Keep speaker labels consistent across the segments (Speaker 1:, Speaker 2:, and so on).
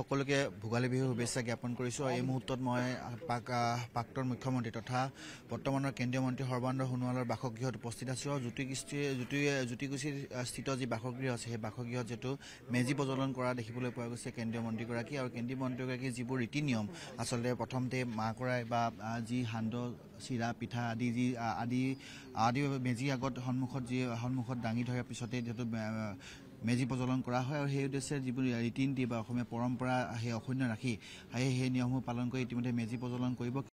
Speaker 1: সকলোকে ভোগালী বিহুৰ শুভেচ্ছা জ্ঞাপন কৰিছোঁ আৰু এই মুহূৰ্তত মই প্ৰাক্তন মুখ্যমন্ত্ৰী তথা বৰ্তমানৰ কেন্দ্ৰীয় মন্ত্ৰী সৰ্বানন্দ সোণোৱালৰ বাসগৃহত উপস্থিত আছোঁ আৰু জ্যোতি জ্যোতিগুচিৰ যি বাসগৃহ আছে সেই বাসগৃহত যিহেতু মেজি প্ৰজ্বলন কৰা দেখিবলৈ পোৱা গৈছে কেন্দ্ৰীয় মন্ত্ৰীগৰাকী আৰু কেন্দ্ৰীয় মন্ত্ৰীগৰাকীৰ যিবোৰ ৰীতি নিয়ম আচলতে প্ৰথমতে মাহ কৰাই বা যি সান্দহ চিৰা পিঠা আদি যি আদি আদি মেজিৰ আগত সন্মুখত যি সন্মুখত দাঙি ধৰাৰ পিছতে যিহেতু মেজি প্ৰজ্বলন কৰা হয় আৰু সেই উদ্দেশ্যে যিবোৰ ৰীতি নীতি বা অসমীয়া পৰম্পৰা সেই অসুন্য ৰাখি সেই সেই নিয়মসমূহ পালন কৰি ইতিমধ্যে মেজি প্ৰজ্বলন কৰিব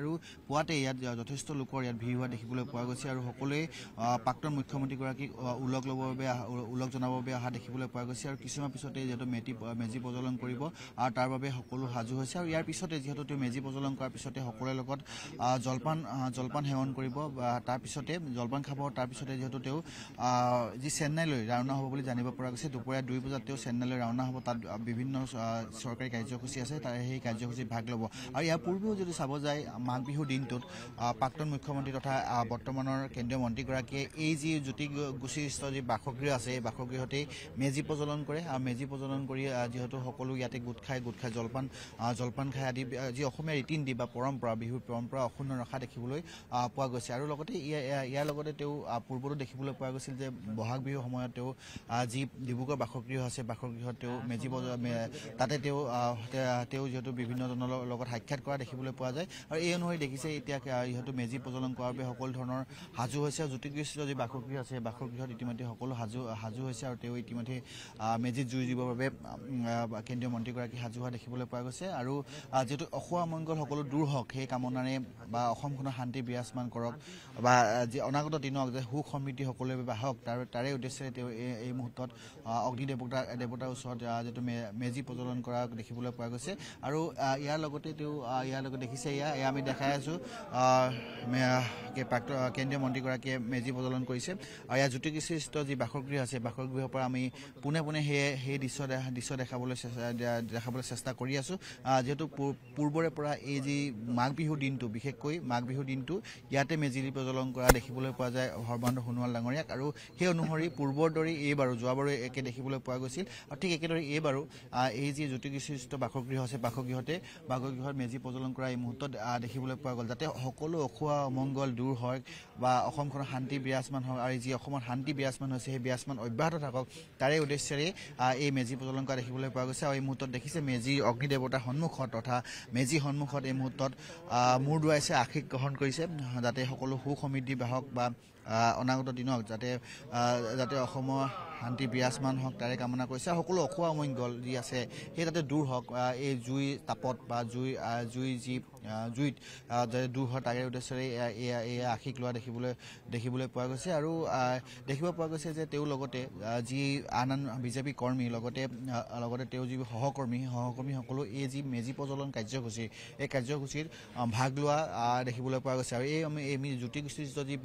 Speaker 1: আৰু পুৱাতে ইয়াত যথেষ্ট লোকৰ ইয়াত ভিৰ হোৱা দেখিবলৈ পোৱা গৈছে আৰু সকলোৱে প্ৰাক্তন মুখ্যমন্ত্ৰীগৰাকীক ওলগ ল'বৰ বাবে ওলগ জনাবৰ বাবে অহা দেখিবলৈ পোৱা গৈছে আৰু কিছুমান পিছতে যিহেতু মেটি মেজি প্ৰজ্বলন কৰিব আৰু তাৰ বাবে সকলো সাজু হৈছে আৰু ইয়াৰ পিছতে যিহেতু তেওঁ মেজি প্ৰজ্বলন কৰাৰ পিছতে সকলোৰে লগত জলপান জলপান সেৱন কৰিব তাৰপিছতে জলপান খাব তাৰপিছতে যিহেতু তেওঁ যি চেন্নাইলৈ ৰাওনা হ'ব বুলি জানিব পৰা গৈছে দুপৰীয়া দুই বজাত তেওঁ চেন্নাইলৈ ৰাওনা হ'ব তাত বিভিন্ন চৰকাৰী কাৰ্যসূচী আছে তাৰ সেই কাৰ্যসূচীত ভাগ ল'ব আৰু ইয়াৰ পূৰ্বেও যদি চাব যায় মাঘ বিহুৰ দিনটোত প্ৰাক্তন মুখ্যমন্ত্ৰী তথা বৰ্তমানৰ কেন্দ্ৰীয় মন্ত্ৰীগৰাকীয়ে এই যি জ্যোতি গোচিষ্ঠ যি বাসগৃহ আছে এই বাসগৃহতেই মেজি প্ৰজ্বলন কৰে আৰু মেজি প্ৰজ্বলন কৰি যিহেতু সকলো ইয়াতে গোট খাই গোট খাই জলপান জলপান খাই আদি যি অসমীয়া ৰীতি নীতি বা পৰম্পৰা বিহুৰ পৰম্পৰা অক্ষুণ্ণ ৰখা দেখিবলৈ পোৱা গৈছে আৰু লগতে ইয়াৰ লগতে তেওঁ পূৰ্বতো দেখিবলৈ পোৱা গৈছিল যে বহাগ বিহুৰ সময়ত তেওঁ যি ডিব্ৰুগড় বাসগৃহ আছে বাসগৃহত তেওঁ মেজি তাতে তেওঁ তেওঁ যিহেতু বিভিন্নজনৰ লগত সাক্ষাৎ কৰা দেখিবলৈ পোৱা যায় আৰু এই অনুসৰি দেখিছে এতিয়া যিহেতু মেজি প্ৰজ্বলন কৰাৰ বাবে সকলো ধৰণৰ সাজু হৈছে আৰু জ্যোতিষ যি বাসগৃহ আছে বাসগৃহত ইতিমধ্যে সকলো সাজু সাজু হৈছে আৰু তেওঁ ইতিমধ্যে মেজিত জুই দিবৰ বাবে কেন্দ্ৰীয় মন্ত্ৰীগৰাকী সাজু হোৱা দেখিবলৈ পোৱা গৈছে আৰু যিহেতু অসুৱা মংগল সকলো দূৰ হওক সেই কামনাৰে বা অসমখনৰ শান্তি বিৰাজমান কৰক বা যি অনাগত দিনক যে সুখ সমৃদ্ধি সকলোৰে বাবে আহক তাৰ তাৰে উদ্দেশ্যে তেওঁ এই মুহূৰ্তত অগ্নি দেৱতা দেৱতাৰ ওচৰত যিহেতু মেজি প্ৰজ্বলন কৰা দেখিবলৈ পোৱা গৈছে আৰু ইয়াৰ লগতে তেওঁ ইয়াৰ লগত দেখিছে এয়া এয়া আমি দেখাই আছো কেন্দ্ৰীয় মন্ত্ৰীগৰাকীয়ে মেজি প্ৰজ্বলন কৰিছে আৰু ইয়াৰ জ্যোতিকৃষ্ট যি বাসগৃহ আছে বাসগৃহৰ পৰা আমি পোনে পুনে সেই দৃশ্য দৃশ্য দেখাব দেখাবলৈ চেষ্টা কৰি আছো যিহেতু পূৰ্বৰে পৰা এই যি মাঘ বিহু দিনটো বিশেষকৈ মাঘ বিহু দিনটো ইয়াতে মেজি প্ৰজ্বলন কৰা দেখিবলৈ পোৱা যায় সৰ্বানন্দ সোণোৱাল ডাঙৰীয়াক আৰু সেই অনুসৰি পূৰ্বৰ দৰে এইবাৰো যোৱাবাৰো একে দেখিবলৈ পোৱা গৈছিল আৰু ঠিক একেদৰে এইবাৰো এই যি জ্যোতিকৃষ্ট বাসগৃহ আছে বাসগৃহতে বাসগৃহত মেজি প্ৰজ্বলন কৰা এই মুহূৰ্তত দেখিবলৈ পোৱা গ'ল যাতে সকলো অসুৱা অমংগল দূৰ হয় বা অসমখন শান্তি বিৰাজমান হওক আৰু যি অসমত শান্তি বিৰাজমান হৈছে সেই বিৰাজমান অব্যাহত থাকক তাৰে উদ্দেশ্যৰে এই মেজি প্ৰজ্বলন কৰা দেখিবলৈ পোৱা গৈছে আৰু এই মুহূৰ্তত দেখিছে মেজি অগ্নিদেৱতাৰ সন্মুখত তথা মেজি সন্মুখত এই মুহূৰ্তত মূৰ দুৱাইছে আশীষ গ্ৰহণ কৰিছে যাতে সকলো সু সমৃদ্ধি বাহক বা অনাগত দিনক যাতে যাতে অসমৰ শান্তি বিৰাজমান হওক তাৰে কামনা কৰিছে আৰু সকলো অসুৱা অমংগল যি আছে সেই তাতে দূৰ হওক এই জুই তাপত বা জুই জুই যি জুইত যাতে দূৰ হয় তাৰে উদ্দেশ্যৰে এয়া এয়া আশিক লোৱা দেখিবলৈ দেখিবলৈ পোৱা গৈছে আৰু দেখিব পোৱা গৈছে যে তেওঁ লগতে যি আন আন বিজেপি কৰ্মী লগতে লগতে তেওঁ যি সহকৰ্মী সেই সহকৰ্মীসকলো এই যি মেজি প্ৰজ্বলন কাৰ্যসূচী এই কাৰ্যসূচীত ভাগ লোৱা দেখিবলৈ পোৱা গৈছে আৰু এই আমি এই জ্যোতিষ যি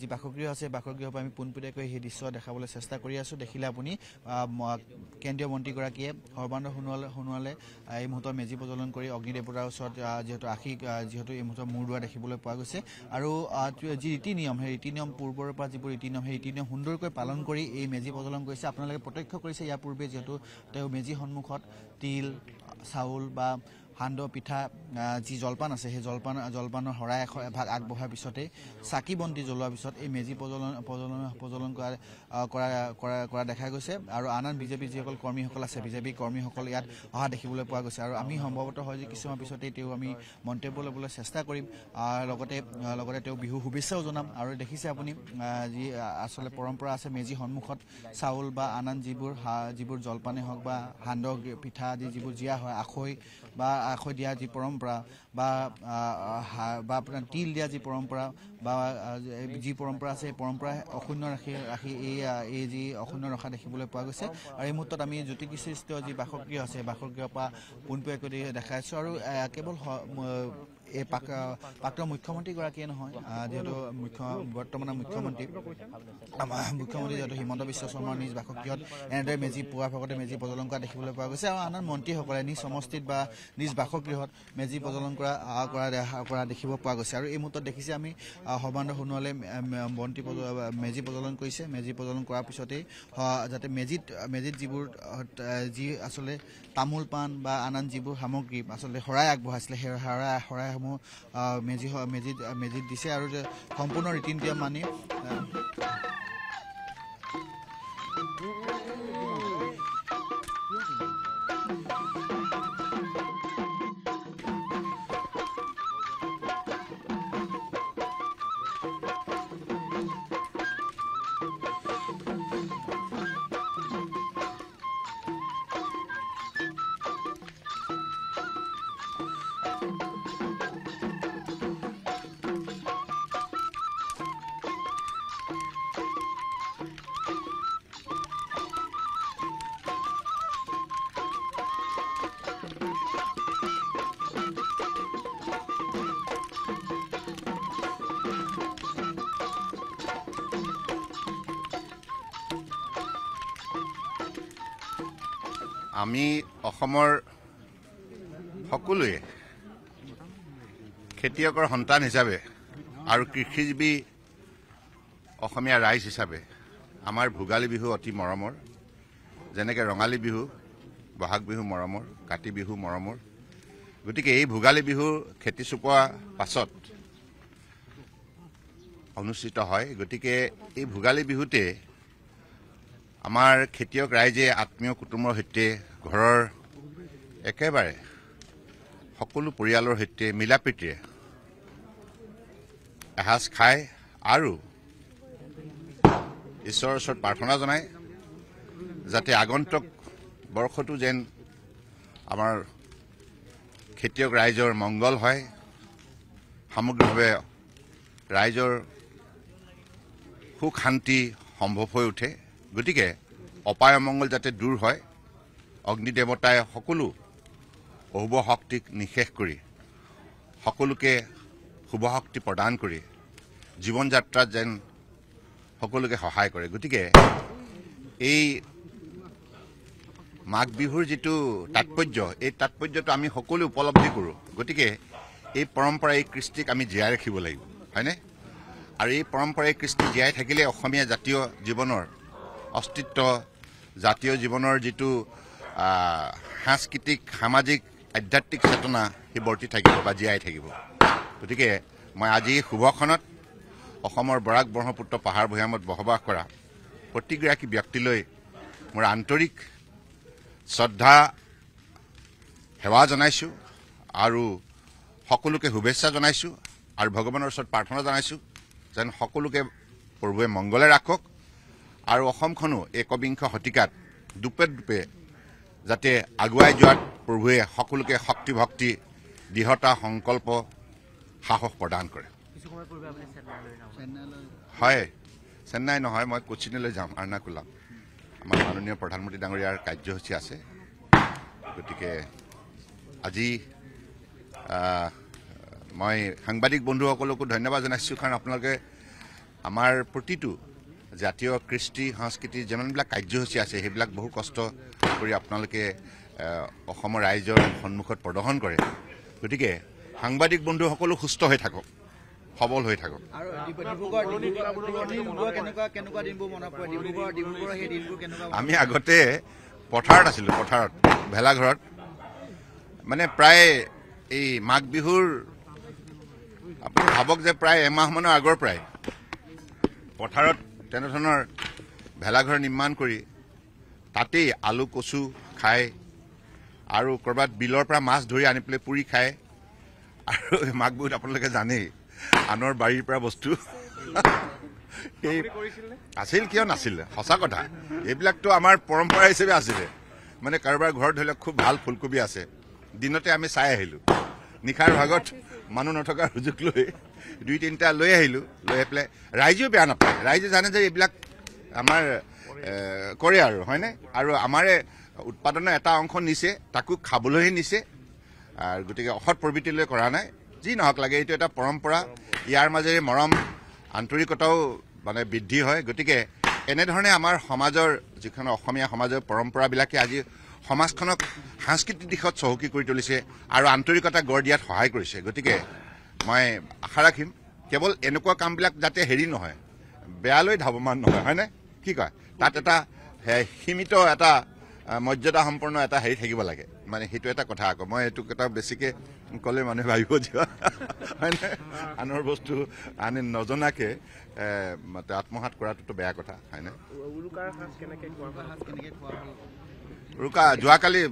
Speaker 1: যি বাসগৃহ আছে বাসগৃহৰ পৰা আমি পোনপটীয়াকৈ সেই দৃশ্য দেখাবলৈ চেষ্টা কৰি আছোঁ দেখিলে আপুনি কেন্দ্ৰীয় মন্ত্ৰীগৰাকীয়ে সৰ্বানন্দ সোণোৱাল সোণোৱালে এই মুহূৰ্তত মেজি প্ৰজ্বলন কৰি অগ্নিদেৱতাৰ ওচৰত যিহেতু আশী যিহেতু এই মুহূৰ্তত মূৰ দুৱাৰ দেখিবলৈ পোৱা গৈছে আৰু যি ৰীতি নিয়ম সেই ৰীতি নিয়ম পূৰ্বৰ পৰা যিবোৰ ৰীতি নিয়ম সেই ৰীতি নিয়ম সুন্দৰকৈ পালন কৰি এই মেজি প্ৰজ্বলন কৰিছে আপোনালোকে প্ৰত্যক্ষ কৰিছে ইয়াৰ পূৰ্বে যিহেতু তেওঁ মেজি সন্মুখত তিল চাউল বা সান্দহ পিঠা যি জলপান আছে সেই জলপান জলপানৰ শৰাই এশ এভাগ আগবঢ়াৰ পিছতেই চাকি বন্তি জ্বলোৱাৰ পিছত এই মেজি প্ৰজ্বলন প্ৰজ্বলন প্ৰজ্বলন কৰা কৰা দেখা গৈছে আৰু আন আন বিজেপিৰ যিসকল কৰ্মীসকল আছে বিজেপি কৰ্মীসকল ইয়াত অহা দেখিবলৈ পোৱা গৈছে আৰু আমি সম্ভৱতঃ হয় যে কিছুমান পিছতেই তেওঁ আমি মন্তব্য ল'বলৈ চেষ্টা কৰিম লগতে লগতে তেওঁ বিহু শুভেচ্ছাও জনাম আৰু দেখিছে আপুনি যি আচলতে পৰম্পৰা আছে মেজি সন্মুখত চাউল বা আন আন যিবোৰ যিবোৰ জলপানেই হওক বা সান্দহ পিঠা আদি যিবোৰ জীয়া হয় আখৈ বা আখৈ দিয়া যি পৰম্পৰা বা বা আপোনাৰ তিল দিয়া যি পৰম্পৰা বা যি পৰম্পৰা আছে সেই পৰম্পৰা অক্ষুণ্ণ ৰাখি ৰাখি এই এই যি অক্ষুণ্ণ ৰখা দেখিবলৈ পোৱা গৈছে আৰু এই মুহূৰ্তত আমি জ্যোতিষৃষ্ট যি বাসগৃহ আছে বাসগৃহৰ পৰা পোনপটীয়াকৈ দেখাইছোঁ আৰু কেৱল এই পাক প্ৰাক্তন মুখ্যমন্ত্ৰীগৰাকীয়ে নহয় যিহেতু মুখ্য বৰ্তমানৰ মুখ্যমন্ত্ৰী আমাৰ মুখ্যমন্ত্ৰী যিহেতু হিমন্ত বিশ্ব শৰ্মাৰ নিজ বাসগৃহত এনেদৰে মেজি পোৱাৰ ভাগতে মেজি প্ৰজ্বলন কৰা দেখিবলৈ পোৱা গৈছে আৰু আন আন মন্ত্ৰীসকলে নিজ সমষ্টিত বা নিজ বাসগৃহত মেজি প্ৰজ্বলন কৰা কৰা কৰা দেখিব পোৱা গৈছে আৰু এই মুহূৰ্তত দেখিছে আমি সৰ্বানন্দ সোণোৱালে মন্ত্ৰী মেজি প্ৰজ্বলন কৰিছে মেজি প্ৰজ্বলন কৰাৰ পিছতেই যাতে মেজিত মেজিত যিবোৰ যি আচলতে তামোল পাণ বা আন আন যিবোৰ সামগ্ৰী আচলতে শৰাই আগবঢ়াইছিলে সেই শৰাই শৰাই সমূহ মেজি মেজিত মেজিত দিছে আৰু সম্পূৰ্ণ ৰীতি নীতি মানি
Speaker 2: আমি অসমৰ সকলোৱে খেতিয়কৰ সন্তান হিচাপে আৰু কৃষিজীৱী অসমীয়া ৰাইজ হিচাপে আমাৰ ভোগালী বিহু অতি মৰমৰ যেনেকৈ ৰঙালী বিহু বহাগ বিহু মৰমৰ কাতি বিহু মৰমৰ গতিকে এই ভোগালী বিহু খেতি চপোৱা পাছত অনুষ্ঠিত হয় গতিকে এই ভোগালী বিহুতে আমাৰ খেতিয়ক ৰাইজে আত্মীয় কুটুম্বৰ সৈতে ঘৰৰ একেবাৰে সকলো পৰিয়ালৰ সৈতে মিলা প্ৰীতিৰে এসাঁজ খাই আৰু ঈশ্বৰৰ ওচৰত প্ৰাৰ্থনা জনায় যাতে আগন্তুক বৰ্ষটো যেন আমাৰ খেতিয়ক ৰাইজৰ মংগল হয় সামগ্ৰিকভাৱে ৰাইজৰ সুখ শান্তি সম্ভৱ হৈ উঠে গতিকে অপায় অমংগল যাতে দূৰ হয় অগ্নিদেৱতাই সকলো অশুভ শক্তিক নিশেষ কৰি সকলোকে শুভ শক্তি প্ৰদান কৰি জীৱন যাত্ৰাত যেন সকলোকে সহায় কৰে গতিকে এই মাঘ বিহুৰ যিটো তাৎপৰ্য এই তাৎপৰ্যটো আমি সকলোৱে উপলব্ধি কৰোঁ গতিকে এই পৰম্পৰা এই কৃষ্টিক আমি জীয়াই ৰাখিব লাগিব হয়নে আৰু এই পৰম্পৰা এই কৃষ্টি জীয়াই থাকিলে অসমীয়া জাতীয় জীৱনৰ অস্তিত্ব জাতীয় জীৱনৰ যিটো সাংস্কৃতিক সামাজিক আধ্যাত্মিক চেতনা সি বৰ্তি থাকিব বা জীয়াই থাকিব গতিকে মই আজি শুভখনত অসমৰ বৰাক ব্ৰহ্মপুত্ৰ পাহাৰ ভৈয়ামত বসবাস কৰা প্ৰতিগৰাকী ব্যক্তিলৈ মোৰ আন্তৰিক শ্ৰদ্ধা সেৱা জনাইছোঁ আৰু সকলোকে শুভেচ্ছা জনাইছোঁ আৰু ভগৱানৰ ওচৰত প্ৰাৰ্থনা জনাইছোঁ যেন সকলোকে প্ৰভুৱে মংগলে ৰাখক আৰু অসমখনো একবিংশ শতিকাত দুপে দুপে যাতে আগুৱাই যোৱাত প্ৰভুৱে সকলোকে শক্তি ভক্তি দৃঢ়তা সংকল্প সাহস প্ৰদান কৰে হয় চেন্নাই নহয় মই কোচিনলৈ যাম আৰ্ণাকুলাম আমাৰ মাননীয় প্ৰধানমন্ত্ৰী ডাঙৰীয়াৰ কাৰ্যসূচী আছে গতিকে আজি মই সাংবাদিক বন্ধুসকলকো ধন্যবাদ জনাইছোঁ কাৰণ আপোনালোকে আমাৰ প্ৰতিটো জাতীয় কৃষ্টি সংস্কৃতি যিমানবিলাক কাৰ্যসূচী আছে সেইবিলাক বহু কষ্ট কৰি আপোনালোকে অসমৰ ৰাইজৰ সন্মুখত প্ৰদৰ্শন কৰে গতিকে সাংবাদিক বন্ধুসকলো সুস্থ হৈ থাকক সবল হৈ থাকক আমি আগতে পথাৰত আছিলোঁ পথাৰত ভেলাঘৰত মানে প্ৰায় এই মাঘ বিহুৰ আপুনি ভাবক যে প্ৰায় এমাহমানৰ আগৰ পৰাই পথাৰত তেনেধৰণৰ ভেলাঘৰ নিৰ্মাণ কৰি তাতেই আলু কচু খায় আৰু ক'ৰবাত বিলৰ পৰা মাছ ধৰি আনি পেলাই পুৰি খায় আৰু মাঘ বিহুত আপোনালোকে জানেই আনৰ বাৰীৰ পৰা বস্তু সেই আছিল কিয় নাছিল সঁচা কথা এইবিলাকতো আমাৰ পৰম্পৰা হিচাপে আছিলে মানে কাৰোবাৰ ঘৰত ধৰি লওক খুব ভাল ফুলকবি আছে দিনতে আমি চাই আহিলোঁ নিশাৰ ভাগত মানুহ নথকাৰ সুযোগ লৈ দুই তিনিটা লৈ আহিলোঁ লৈ আহি পেলাই ৰাইজেও বেয়া নাপায় ৰাইজে জানে যে এইবিলাক আমাৰ কৰে আৰু হয়নে আৰু আমাৰে উৎপাদনৰ এটা অংশ নিছে তাকো খাবলৈহে নিছে আৰু গতিকে অসৎ প্ৰবৃত্তিলৈ কৰা নাই যি নহওক লাগে এইটো এটা পৰম্পৰা ইয়াৰ মাজেৰে মৰম আন্তৰিকতাও মানে বৃদ্ধি হয় গতিকে এনেধৰণে আমাৰ সমাজৰ যিখন অসমীয়া সমাজৰ পৰম্পৰাবিলাকে আজি সমাজখনক সাংস্কৃতিক দিশত চহকী কৰি তুলিছে আৰু আন্তৰিকতা গঢ় দিয়াত সহায় কৰিছে গতিকে মই আশা ৰাখিম কেৱল এনেকুৱা কামবিলাক যাতে হেৰি নহয় বেয়ালৈ ধাৱমান নহয় হয়নে কি কয় তাত এটা সীমিত এটা মৰ্যাদা সম্পন্ন এটা হেৰি থাকিব লাগে মানে সেইটো এটা কথা আকৌ মই এইটো এটা বেছিকৈ ক'লে মানুহে ভাবিব যোৱা হয়নে আনৰ বস্তু আনে নজনাকে আত্মসাত কৰাটোতো বেয়া কথা হয়নে
Speaker 1: উৰুকা যোৱাকালি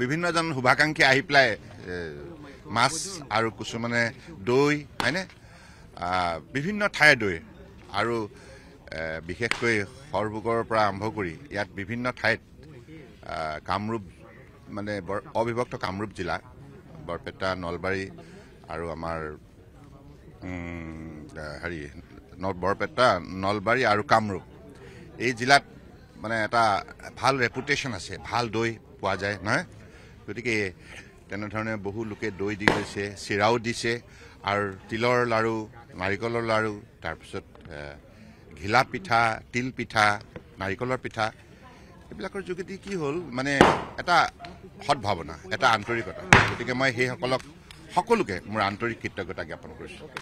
Speaker 2: বিভিন্নজন শুভাকাংক্ষী আহি পেলাই মাছ আৰু কিছুমানে দৈ হয়নে বিভিন্ন ঠাইৰ দৈ আৰু বিশেষকৈ সৰভোগৰ পৰা আৰম্ভ কৰি ইয়াত বিভিন্ন ঠাইত কামৰূপ মানে বৰ অবিভক্ত কামৰূপ জিলা বৰপেটা নলবাৰী আৰু আমাৰ হেৰি বৰপেটা নলবাৰী আৰু কামৰূপ এই জিলাত মানে এটা ভাল ৰেপুটেশ্যন আছে ভাল দৈ পোৱা যায় নহয় গতিকে তেনেধৰণে বহু লোকে দৈ দি গৈছে চিৰাও দিছে আৰু তিলৰ লাড়ু নাৰিকলৰ লাড়ু তাৰপিছত ঘিলা পিঠা তিল পিঠা নাৰিকলৰ পিঠা এইবিলাকৰ যোগেদি কি হ'ল মানে এটা সদ্ভাৱনা এটা আন্তৰিকতা গতিকে মই সেইসকলক সকলোকে মোৰ আন্তৰিক কৃতজ্ঞতা জ্ঞাপন কৰিছোঁ